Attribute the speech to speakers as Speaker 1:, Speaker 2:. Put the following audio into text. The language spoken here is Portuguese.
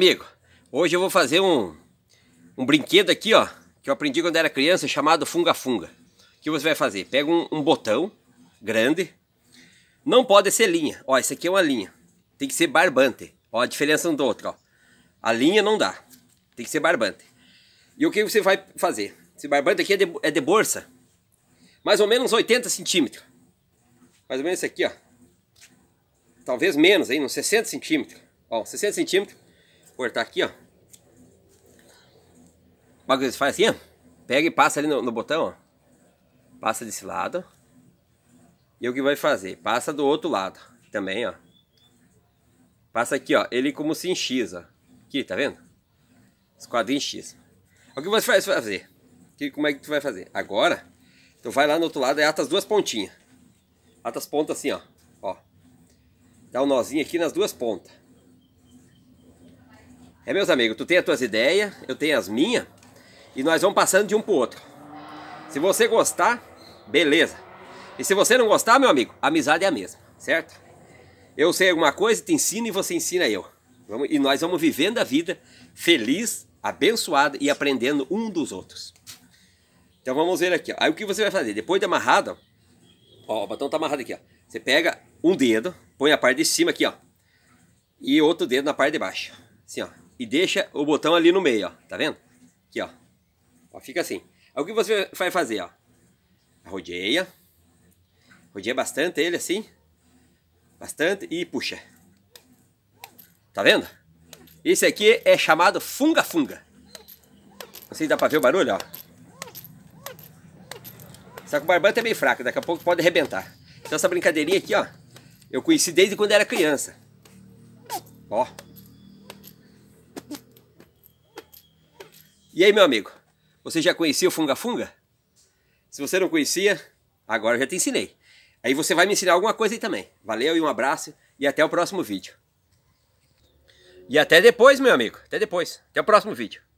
Speaker 1: Amigo, hoje eu vou fazer um, um brinquedo aqui, ó, que eu aprendi quando era criança, chamado funga-funga. O que você vai fazer? Pega um, um, botão grande, não pode ser linha, ó, isso aqui é uma linha, tem que ser barbante, ó a diferença um do outro, ó. A linha não dá, tem que ser barbante. E o que você vai fazer? Esse barbante aqui é de, é de bolsa, mais ou menos 80 centímetros, mais ou menos isso aqui, ó. Talvez menos aí, uns 60 centímetros, ó, 60 centímetros cortar aqui, ó. Uma coisa, faz assim, ó. Pega e passa ali no, no botão, ó. Passa desse lado. E é o que vai fazer? Passa do outro lado também, ó. Passa aqui, ó. Ele como se em X, ó. Aqui, tá vendo? Esse quadrinho X. É o que você vai fazer? Que, como é que tu vai fazer? Agora, tu vai lá no outro lado e ata as duas pontinhas. Ata as pontas assim, ó. ó. Dá um nozinho aqui nas duas pontas. É, meus amigos, tu tem as tuas ideias, eu tenho as minhas, e nós vamos passando de um pro outro. Se você gostar, beleza. E se você não gostar, meu amigo, a amizade é a mesma, certo? Eu sei alguma coisa, te ensino e você ensina eu. Vamos, e nós vamos vivendo a vida feliz, abençoada e aprendendo um dos outros. Então vamos ver aqui. Ó. Aí o que você vai fazer? Depois de amarrado, ó, o batom tá amarrado aqui, ó. Você pega um dedo, põe a parte de cima aqui, ó. E outro dedo na parte de baixo. Assim, ó e deixa o botão ali no meio, ó. Tá vendo? Aqui, ó. ó fica assim. Aí o que você vai fazer, ó? Rodeia. Rodeia bastante ele assim. Bastante e puxa. Tá vendo? Esse aqui é chamado funga-funga. Não sei se dá pra ver o barulho, ó. Só que o barbante é bem fraco, daqui a pouco pode arrebentar. Então essa brincadeirinha aqui, ó, eu conheci desde quando era criança. Ó, E aí, meu amigo, você já conhecia o Funga Funga? Se você não conhecia, agora eu já te ensinei. Aí você vai me ensinar alguma coisa aí também. Valeu e um abraço e até o próximo vídeo. E até depois, meu amigo. Até depois. Até o próximo vídeo.